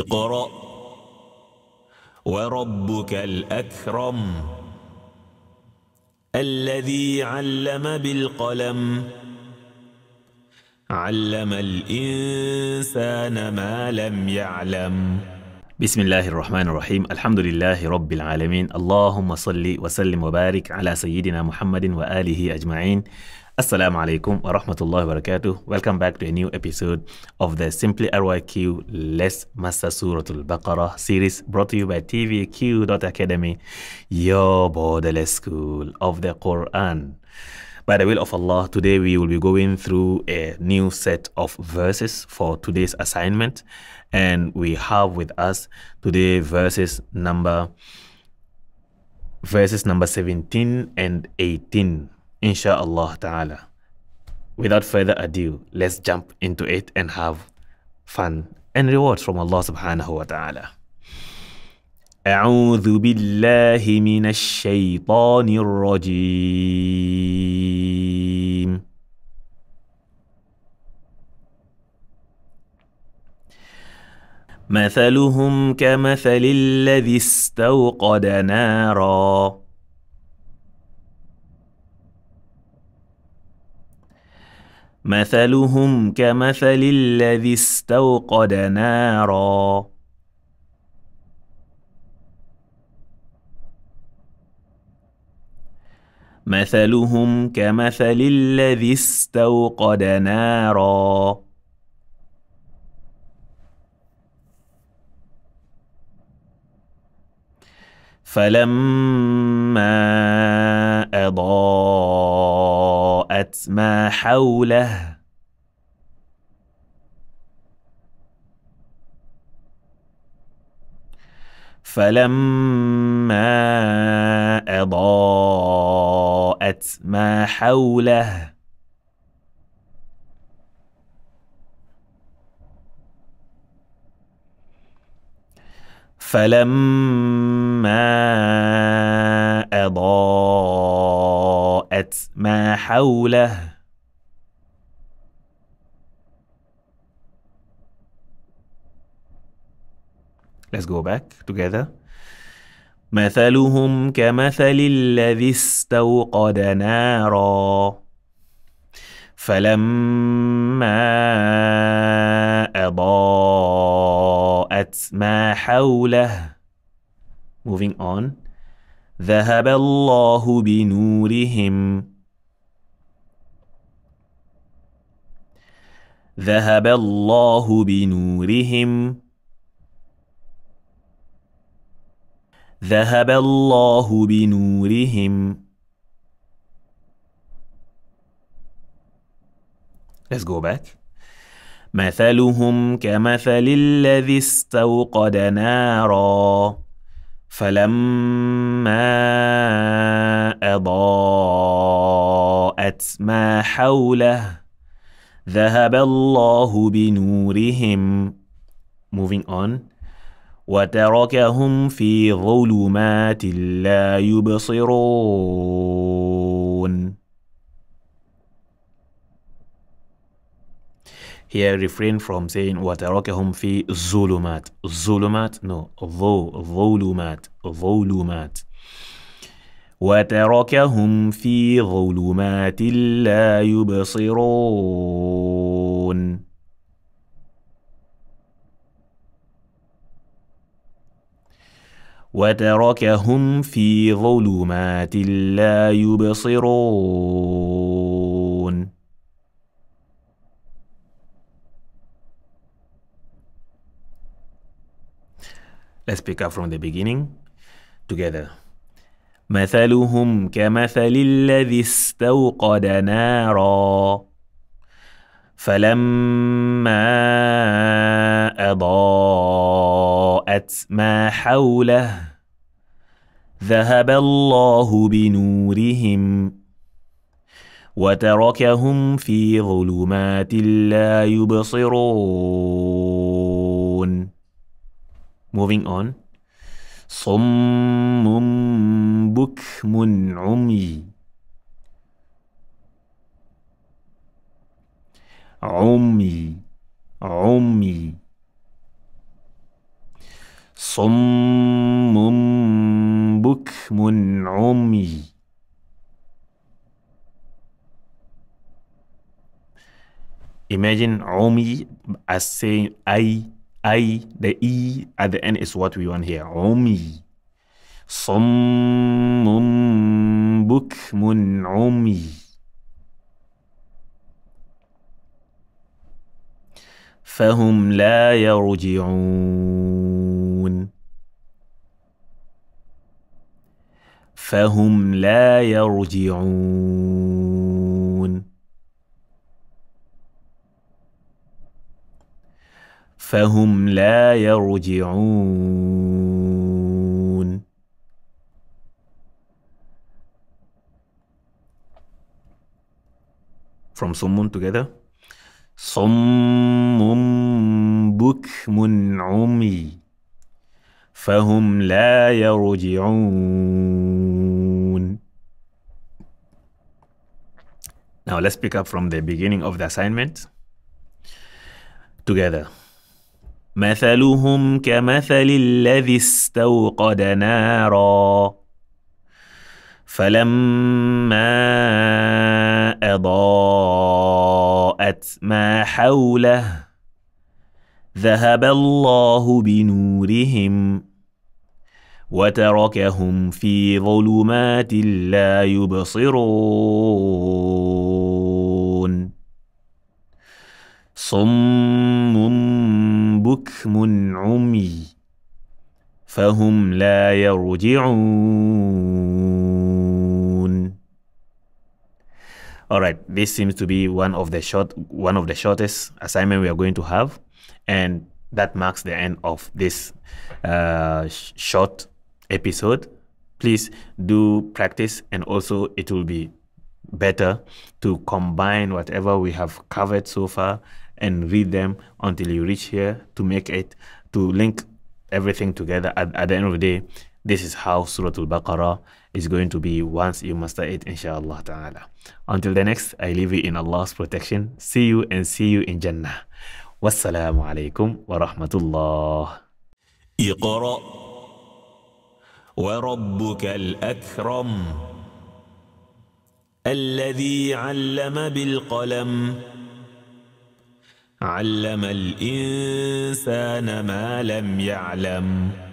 اقرأ وربك الأكرم الذي علم بالقلم علم الإنسان ما لم يعلم بسم الله الرحمن الرحيم الحمد لله رب العالمين اللهم صل وسلم وبارك على سيدنا محمد وآله أجمعين Assalamu alaikum wa rahmatullahi wa barakatuh. Welcome back to a new episode of the Simply RYQ Less us Master Suratul Baqarah series brought to you by TVQ.academy, your borderless school of the Quran. By the will of Allah, today we will be going through a new set of verses for today's assignment. And we have with us today verses number verses number 17 and 18 inshallah ta'ala. Without further ado, let's jump into it and have fun and rewards from Allah subhanahu wa ta'ala. أعوذ بالله من الشيطان الرجيم مثلهم كمثل الذي استوقد ناراً مثلهم كمثل الذي استوقد نارا مثلهم كمثل الذي استوقد نارا فلما أضاء وسعت ما حوله فلما اضاءت ما حوله فلما حوله Let's go back together. مثلهم كمثل الذي استوقد نارا فلما أضاءت ما حوله moving on ذهب الله بنورهم ذهب الله بنورهم ذهب الله بنورهم Let's go back مثلهم كمثل الذي استوقد نارا فلما أضاءت ما حوله ذهب الله بنورهم moving on وتركهم في ظلمات لا يبصرون Here refrain from saying وتركهم في ظلمات ظلمات no ظلمات ظلمات وتركهم في ظلمات لا يبصرون وتركهم في ظلمات لا يبصرون Let's pick up from the beginning together. مثلهم كمثل الذي استوقد نارا فلما اضاءت ما حوله ذهب الله بنورهم وتركهم في ظلمات لا يبصرون Moving on صم بكم عمي عمي عمي صم بكم عمي imagine عمي as saying I I, the E at the end is what we want here. عمي صم بكم عمي فهم لا يرجعون فهم لا يرجعون فهم لا يرجعون from someone together صم بكم عمي فهم لا يرجعون Now let's pick up from the beginning of the assignment together مثلهم كمثل الذي استوقد نارا فلما اضاءت ما حوله ذهب الله بنورهم وتركهم في ظلمات لا يبصرون صم بكم عمي فهم لا يرجعون all right this seems to be one of the short one of the shortest assignment we are going to have and that marks the end of this uh, sh short episode please do practice and also it will be better to combine whatever we have covered so far and read them until you reach here to make it to link everything together at, at the end of the day this is how Surah Al-Baqarah is going to be once you master it inshallah ta'ala. Until the next, I leave you in Allah's protection. See you and see you in Jannah. Wassalamu alaikum wa rahmatullah. وربك الأكرم الذي علم بالقلم علم الإنسان ما لم يعلم